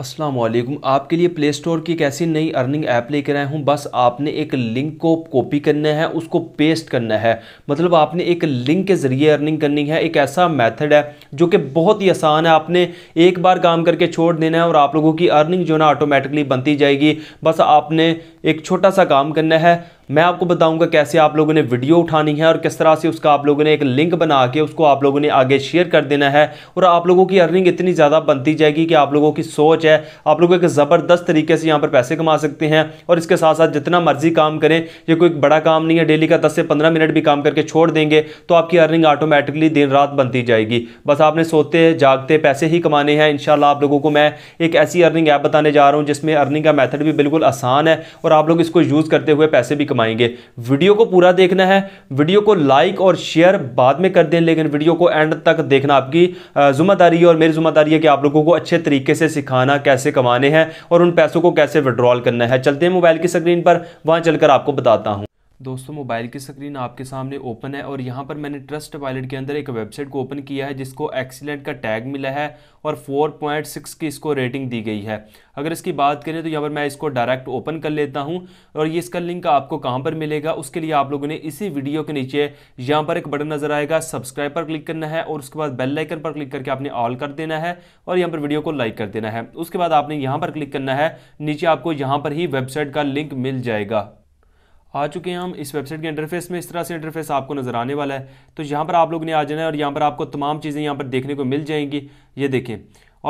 अस्सलाम वालेकुम आपके लिए प्ले स्टोर की एक ऐसी नई अर्निंग ऐप लेकर आया हूँ बस आपने एक लिंक को कॉपी करना है उसको पेस्ट करना है मतलब आपने एक लिंक के ज़रिए अर्निंग करनी है एक ऐसा मेथड है जो कि बहुत ही आसान है आपने एक बार काम करके छोड़ देना है और आप लोगों की अर्निंग जो है ना ऑटोमेटिकली बनती जाएगी बस आपने एक छोटा सा काम करना है मैं आपको बताऊंगा कैसे आप लोगों ने वीडियो उठानी है और किस तरह से उसका आप लोगों ने एक लिंक बना के उसको आप लोगों ने आगे शेयर कर देना है और आप लोगों की अर्निंग इतनी ज़्यादा बनती जाएगी कि आप लोगों की सोच है आप लोग एक ज़बरदस्त तरीके से यहाँ पर पैसे कमा सकते हैं और इसके साथ साथ जितना मर्जी काम करें ये कोई बड़ा काम नहीं है डेली का दस से पंद्रह मिनट भी काम करके छोड़ देंगे तो आपकी अर्निंग ऑटोमेटिकली दिन रात बनती जाएगी बस आपने सोते जागते पैसे ही कमाने हैं इन आप लोगों को मैं एक ऐसी अर्निंग ऐप बताने जा रहा हूँ जिसमें अर्निंग का मैथड भी बिल्कुल आसान है और आप लोग इसको यूज़ करते हुए पैसे भी कमाएंगे वीडियो को पूरा देखना है वीडियो को लाइक और शेयर बाद में कर दें लेकिन वीडियो को एंड तक देखना आपकी जिम्मेदारी है और मेरी जिम्मेदारी है कि आप लोगों को अच्छे तरीके से सिखाना कैसे कमाने हैं और उन पैसों को कैसे विड्रॉल करना है चलते हैं मोबाइल की स्क्रीन पर वहाँ चलकर आपको बताता हूँ दोस्तों मोबाइल की स्क्रीन आपके सामने ओपन है और यहाँ पर मैंने ट्रस्ट वॉलेट के अंदर एक वेबसाइट को ओपन किया है जिसको एक्सीलेंट का टैग मिला है और 4.6 की इसको रेटिंग दी गई है अगर इसकी बात करें तो यहाँ पर मैं इसको डायरेक्ट ओपन कर लेता हूँ और ये इसका लिंक आपको कहाँ पर मिलेगा उसके लिए आप लोगों ने इसी वीडियो के नीचे यहाँ पर एक बटन नजर आएगा सब्सक्राइब पर क्लिक करना है और उसके बाद बेल आइकन पर क्लिक करके आपने ऑल कर देना है और यहाँ पर वीडियो को लाइक कर देना है उसके बाद आपने यहाँ पर क्लिक करना है नीचे आपको यहाँ पर ही वेबसाइट का लिंक मिल जाएगा आ चुके हैं हम इस वेबसाइट के इंटरफेस में इस तरह से इंटरफेस आपको नज़र आने वाला है तो यहाँ पर आप लोग ने आ जाना है और यहाँ पर आपको तमाम चीज़ें यहाँ पर देखने को मिल जाएंगी ये देखें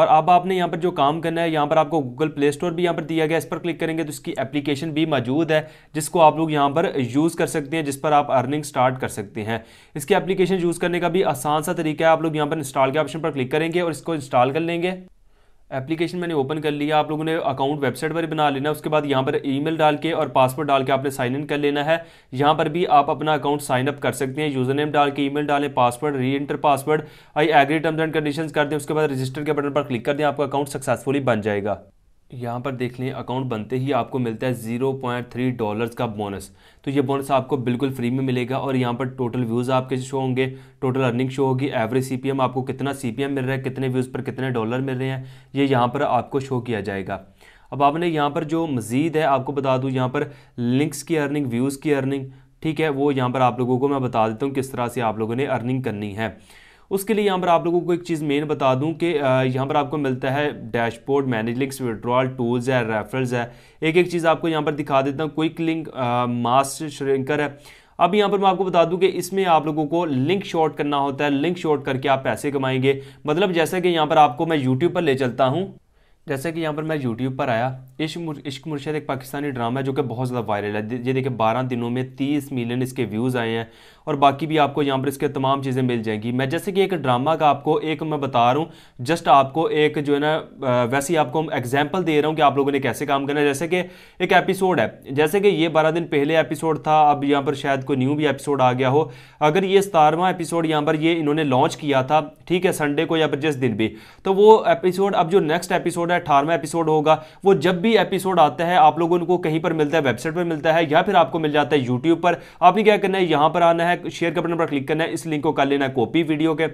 और अब आपने यहाँ पर जो काम करना है यहाँ पर आपको गूगल प्ले स्टोर भी यहाँ पर दिया गया इस पर क्लिक करेंगे तो इसकी एप्लीकेशन भी मौजूद है जिसको आप लोग यहाँ पर यूज़ कर सकते हैं जिस पर आप अर्निंग स्टार्ट कर सकते हैं इसकी एप्लीकेशन यूज़ करने का भी आसान सा तरीका है आप लोग यहाँ पर इंस्टॉल के ऑप्शन पर क्लिक करेंगे और इसको इंस्टॉल कर लेंगे एप्लीकेशन मैंने ओपन कर लिया आप लोगों ने अकाउंट वेबसाइट पर बना लेना उसके बाद यहाँ पर ईमेल डाल के और पासवर्ड डाल के आपने साइन इन कर लेना है यहाँ पर भी आप अपना अकाउंट साइन अप कर सकते हैं यूज़र नेम डाल के ईमेल डालें password reenter password I agree terms and conditions कर दें उसके बाद रजिस्टर के बटन पर क्लिक कर दें आपका अकाउंट सक्सेसफुली बन जाएगा यहाँ पर देख लें अकाउंट बनते ही आपको मिलता है ज़ीरो पॉइंट थ्री डॉलर्स का बोनस तो ये बोनस आपको बिल्कुल फ्री में मिलेगा और यहाँ पर टोटल व्यूज़ आपके शो होंगे टोटल अर्निंग शो होगी एवरेज सी आपको कितना सी मिल रहा है कितने व्यूज़ पर कितने डॉलर मिल रहे हैं ये यहाँ पर आपको शो किया जाएगा अब आपने यहाँ पर जो मज़ीद है आपको बता दूँ यहाँ पर लिंक्स की अर्निंग व्यूज़ की अर्निंग ठीक है वो यहाँ पर आप लोगों को मैं बता देता हूँ किस तरह से आप लोगों ने अर्निंग करनी है उसके लिए यहाँ पर आप लोगों को एक चीज़ मेन बता दूँ कि यहाँ पर आपको मिलता है dashboard manage links withdrawal tools है रेफरल्स है एक एक चीज़ आपको यहाँ पर दिखा देता हूँ क्विक लिंक मास श्रिंकर है अब यहाँ पर मैं आपको बता दूं कि इसमें आप लोगों को लिंक शॉर्ट करना होता है लिंक शॉर्ट करके आप पैसे कमाएंगे मतलब जैसा कि यहाँ पर आपको मैं यूट्यूब पर ले चलता हूँ जैसे कि यहाँ पर मैं यूट्यूब पर आया इश्क इश्क मुर्शद एक पाकिस्तानी ड्रामा है जो कि बहुत ज़्यादा वायरल है ये देखिए बारह दिनों में तीस मिलियन इसके व्यूज़ आए हैं और बाकी भी आपको यहाँ पर इसके तमाम चीज़ें मिल जाएंगी मैं जैसे कि एक ड्रामा का आपको एक मैं बता रहा हूँ जस्ट आपको एक जो है ना वैसे ही आपको एग्जाम्पल दे रहा हूँ कि आप लोगों ने कैसे काम करना है जैसे कि एक एपिसोड है जैसे कि ये बारह दिन पहले एपिसोड था अब यहाँ पर शायद कोई न्यू भी एपिसोड आ गया हो अगर ये सतारवा एपिसोड यहाँ पर ये इन्होंने लॉन्च किया था ठीक है संडे को या फिर जिस दिन भी तो वो एपिसोड अब जो नेक्स्ट एपिसोड है अठारवा एपिसोड होगा वो जब भी एपिसोड आता है आप लोगों को कहीं पर मिलता है वेबसाइट पर मिलता है या फिर आपको मिल जाता है यूट्यूब पर आपने क्या करना है यहाँ पर आना है शेयर के बटन पर क्लिक करना है इस लिंक को कर लेना है कॉपी वीडियो के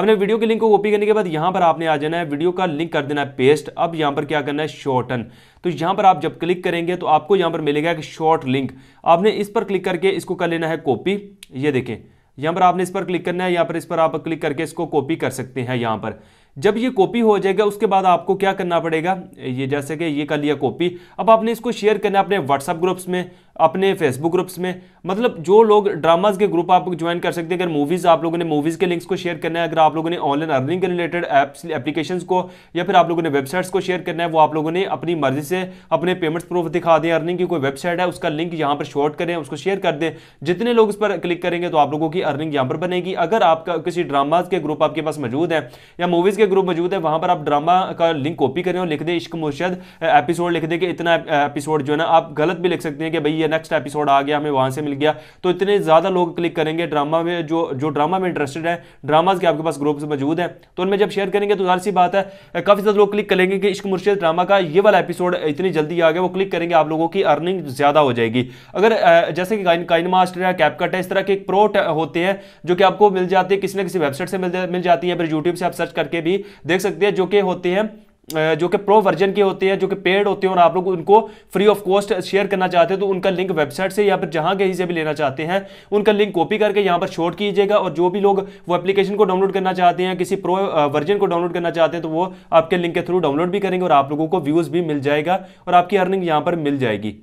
अपने वीडियो के लिंक को कॉपी करने के बाद यहाँ पर आपने आ जाना है वीडियो का लिंक कर देना है पेस्ट अब यहाँ पर क्या करना है शॉर्टन तो यहाँ पर आप जब क्लिक करेंगे तो आपको यहाँ पर मिलेगा एक शॉर्ट लिंक आपने इस पर क्लिक करके इसको कर लेना है कॉपी ये देखें यहाँ पर आपने इस पर क्लिक करना है यहाँ पर इस पर आप क्लिक करके इसको कॉपी कर सकते हैं यहाँ पर जब ये कॉपी हो जाएगा उसके बाद आपको क्या करना पड़ेगा ये जैसे कि ये कर लिया कॉपी अब आपने इसको शेयर करना है अपने व्हाट्सएप ग्रुप्स में अपने फेसबुक ग्रुप्स में मतलब जो लोग ड्रामाज के ग्रुप आप ज्वाइन कर सकते हैं अगर मूवीज़ आप लोगों ने मूवीज़ के लिंक्स को शेयर करना है अगर आप लोगों ने ऑनलाइन अर्निंग के रिलेटेड एप्स एप्लीकेशन को या फिर आप लोगों ने वेबसाइट्स को शेयर करना है वो आप लोगों ने अपनी मर्जी से अपने पेमेंट्स प्रूफ दिखा दें अर्निंग की कोई वेबसाइट है उसका लिंक यहाँ पर शॉर्ट करें उसको शेयर कर दें जितने लोग इस पर क्लिक करेंगे तो आप लोगों की अर्निंग यहाँ पर बनेगी अगर आपका किसी ड्रामाज के ग्रुप आपके पास मौजूद है या मूवीज़ के ग्रुप मौजूद है वहाँ पर आप ड्रामा का लिंक कॉपी करें और लिख दें इश्क मुर्शद एपिसोड लिख दें कि इतना एपिसोड जो है ना आप गलत भी लिख सकते हैं कि भाई ये नेक्स्ट एपिसोड आ गया हमें वहाँ से मिल गया तो इतने ज़्यादा लोग क्लिक करेंगे ड्रामा में जो जो ड्रामा में इंटरेस्टेड है ड्रामाज के आपके पास ग्रुप मौजूद हैं तो उनमें जब शेयर करेंगे तो सी बात है काफ़ी ज़्यादा लोग क्लिक करेंगे कि इश्क मुर्शद ड्रामा का ये वाला एपिसोड इतनी जल्दी आ गया वो क्लिक करेंगे आप लोगों की अर्निंग ज़्यादा हो जाएगी अगर जैसे कि काइन मास्टर है कैपकट है इस तरह के प्रो होते हैं जो कि आपको मिल जाते हैं किसी ना किसी वेबसाइट से मिल जाती है फिर यूट्यूब से आप सर्च करके भी देख सकते हैं जो कि होते हैं जो कि प्रो वर्जन के होते हैं जो कि पेड होते हैं और आप लोग उनको फ्री ऑफ कॉस्ट शेयर करना चाहते हैं तो उनका लिंक वेबसाइट से या फिर जहां कहीं से भी लेना चाहते हैं उनका लिंक कॉपी करके यहाँ पर शॉर्ट कीजिएगा और जो भी लोग वो एप्लीकेशन को डाउनलोड करना चाहते हैं किसी प्रो वर्जन को डाउनलोड करना चाहते हैं तो वो आपके लिंक के थ्रू डाउनलोड भी करेंगे और आप लोगों को व्यूज़ भी मिल जाएगा और आपकी अर्निंग यहाँ पर मिल जाएगी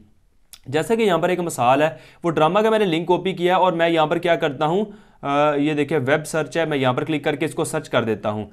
जैसा कि यहाँ पर एक मिसाल है वो ड्रामा का मैंने लिंक कॉपी किया और मैं यहाँ पर क्या करता हूँ ये देखिए वेब सर्च है मैं यहाँ पर क्लिक करके इसको सर्च कर देता हूँ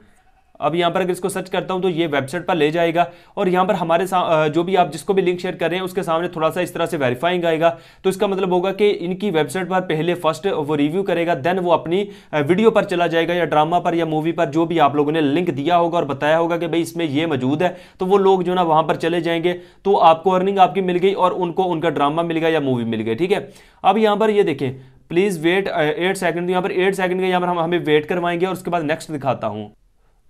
अब यहां पर अगर इसको सर्च करता हूं तो ये वेबसाइट पर ले जाएगा और यहां पर हमारे जो भी आप जिसको भी लिंक शेयर कर रहे हैं उसके सामने थोड़ा सा इस तरह से वेरीफाइंग आएगा तो इसका मतलब होगा कि इनकी वेबसाइट पर पहले फर्स्ट वो रिव्यू करेगा देन वो अपनी वीडियो पर चला जाएगा या ड्रामा पर या मूवी पर जो भी आप लोगों ने लिंक दिया होगा और बताया होगा कि भाई इसमें यह मौजूद है तो वो लोग जो ना वहां पर चले जाएंगे तो आपको अर्निंग आपकी मिल गई और उनको उनका ड्रामा मिल गया या मूवी मिल गई ठीक है अब यहाँ पर यह देखें प्लीज़ वेट एट सेकंड यहाँ पर एट सेकंड के यहाँ पर हम हमें वेट करवाएंगे और उसके बाद नेक्स्ट दिखाता हूँ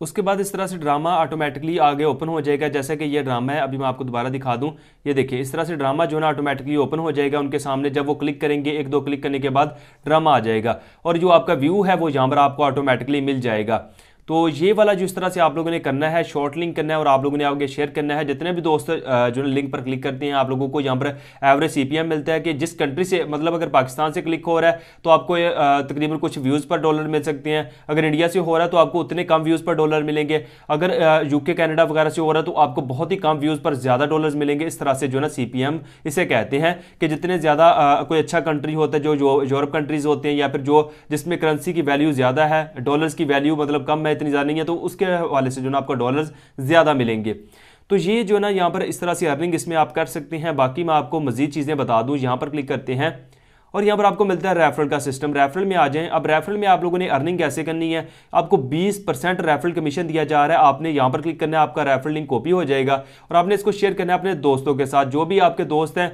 उसके बाद इस तरह से ड्रामा ऑटोमेटिकली आगे ओपन हो जाएगा जैसे कि ये ड्रामा है अभी मैं आपको दोबारा दिखा दूं ये देखिए इस तरह से ड्रामा जो है ना ऑटोमेटिकली ओपन हो जाएगा उनके सामने जब वो क्लिक करेंगे एक दो क्लिक करने के बाद ड्रामा आ जाएगा और जो आपका व्यू है वो यहाँ पर आपको ऑटोमेटिकली मिल जाएगा तो ये वाला जिस तरह से आप लोगों ने करना है शॉर्ट लिंक करना है और आप लोगों ने आगे शेयर करना है जितने भी दोस्त जो है लिंक पर क्लिक करते हैं आप लोगों को यहाँ पर एवरेज सी मिलता है कि जिस कंट्री से मतलब अगर पाकिस्तान से क्लिक हो रहा है तो आपको तकरीबन कुछ व्यूज़ पर डॉलर मिल सकते हैं अगर इंडिया से हो रहा है तो आपको उतने कम व्यूज़ पर डॉलर मिलेंगे अगर यूके कैनेडा वगैरह से हो रहा है तो आपको बहुत ही कम व्यूज़ पर ज़्यादा डॉलर मिलेंगे इस तरह से जो ना सी इसे कहते हैं कि जितने ज़्यादा कोई अच्छा कंट्री होता है जो यूरोप कंट्रीज़ होते हैं या फिर जो जिसमें करेंसी की वैल्यू ज़्यादा है डॉलर्स की वैल्यू मतलब कम है इतनी ज़्यादा नहीं है तो उसके हवाले से जो ना आपको डॉलर्स ज़्यादा मिलेंगे तो ये जो है ना यहाँ पर इस तरह से अर्निंग इसमें आप कर सकते हैं बाकी मैं आपको मज़ीद चीज़ें बता दूँ यहाँ पर क्लिक करते हैं और यहाँ पर आपको मिलता है रेफरल का सिस्टम रेफरल में आ जाएं अब रेफरल में आप लोगों ने अर्निंग कैसे करनी है आपको 20 परसेंट रेफरल कमीशन दिया जा रहा है आपने यहाँ पर क्लिक करना है आपका रेफरल लिंक कॉपी हो जाएगा और आपने इसको शेयर करना है अपने दोस्तों के साथ जो भी आपके दोस्त हैं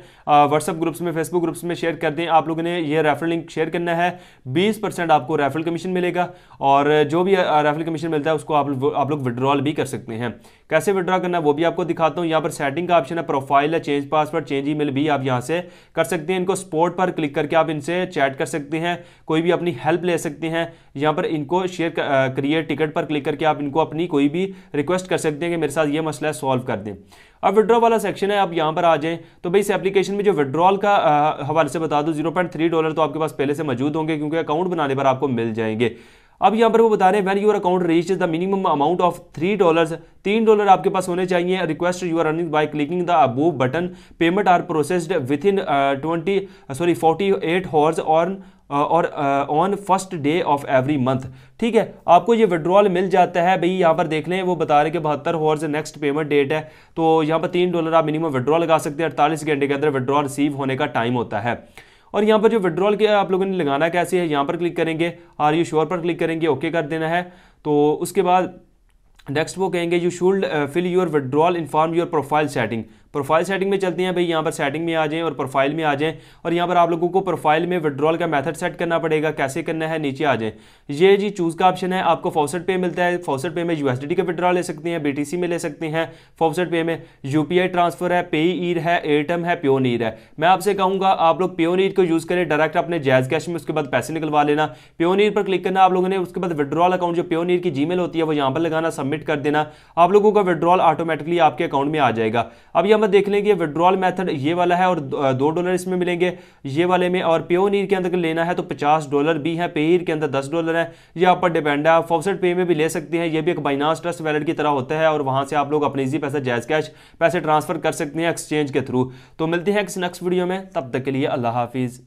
व्हाट्सअप ग्रुप्स में फेसबुक ग्रुप्स में शेयर कर दें आप लोगों ने यह रेफरल लिंक शेयर करना है बीस आपको रेफरल कमीशन मिलेगा और जो भी रेफरल कमीशन मिलता है उसको आप लोग विड्रॉल भी कर सकते हैं कैसे विड्रॉ करना है वो भी आपको दिखाता हूँ यहाँ पर सेटिंग का ऑप्शन है प्रोफाइल है चेंज पासवर्ड चेंज ई भी आप यहाँ से कर सकते हैं इनको स्पोर्ट पर क्लिक करके करके आप इनसे चैट कर सकते हैं कोई भी अपनी हेल्प ले सकते हैं यहाँ पर इनको शेयर क्रिएट टिकट पर क्लिक करके आप इनको अपनी कोई भी रिक्वेस्ट कर सकते हैं कि मेरे साथ ये मसला सॉल्व कर दें अब विड्रॉ वाला सेक्शन है आप यहाँ पर आ जाएं तो भाई इस एप्लीकेशन में जो विड्रॉल का हवाले से बता दूँ जीरो पॉइंट थ्री डॉलर तो आपके पास पहले से मौजूद होंगे क्योंकि अकाउंट बनाने पर आपको मिल जाएंगे अब यहाँ पर वो बता रहे हैं when your account reach the minimum amount of three dollar तीन डॉलर आपके पास होने चाहिए request you are earning by clicking the above button payment are processed within twenty sorry forty eight hours on और on first day of every month ठीक है आपको ये विड्रॉल मिल जाता है भाई यहाँ पर देख लें वो बता रहे कि बहत्तर हॉर्स नेक्स्ट पेमेंट डेट है तो यहाँ पर तीन डॉलर आप मिनिमम विड्रॉ लगा सकते हैं अड़तालीस घंटे के अंदर विड्रॉ रिसीव होने का टाइम होता है और यहाँ पर जो विड्रॉल किया आप लोगों ने लगाना कैसे है यहाँ पर क्लिक करेंगे आर यू श्योर पर क्लिक करेंगे ओके कर देना है तो उसके बाद नेक्स्ट वो कहेंगे you should fill your withdrawal inform your profile setting profile setting में चलती हैं भाई यहाँ पर सेटिंग में आ जाएँ और प्रोफाइल में आ जाएँ और यहाँ पर आप लोगों को प्रोफाइल में विड्रॉल का मेथड सेट करना पड़ेगा कैसे करना है नीचे आ जाएँ ये जी चूज़ का ऑप्शन है आपको फॉसेट पे मिलता है फॉसेट पे में यूएसडी का विड्रॉल ले सकते हैं बीटीसी में ले सकते हैं फॉसेट पे में यूपीआई ट्रांसफर है पे ईर है एटम है प्योनीर है मैं आपसे कहूँगा आप लोग प्योनीर को यूज़ करें डायरेक्ट अपने जैज कैश में उसके बाद पैसे निकलवा लेना प्योनीर पर क्लिक करना आप लोगों ने उसके बाद विड्रॉल अकाउंट जो नीर की जी होती है वो यहाँ पर लगाना सबमिट कर देना आप लोगों का विड्रॉल ऑटोमेटिकली आपके अकाउंट में आ जाएगा अब नंबर देख लेंगे विड्रॉल मेथड ये वाला है और दो डॉलर इसमें मिलेंगे ये वाले में और पेओनीर के अंदर लेना है तो पचास डॉलर भी है पेहीर के अंदर दस डॉलर है ये आप पर डिपेंड है आप फॉक्सेट पे में भी ले सकते हैं ये भी एक बाइनास ट्रस्ट वैलेट की तरह होता है और वहाँ से आप लोग अपने इजी पैसा जायज़ कैश पैसे ट्रांसफ़र कर सकते हैं एक्सचेंज के थ्रू तो मिलते हैं किसी नेक्स्ट वीडियो में तब तक के लिए अल्लाह हाफिज़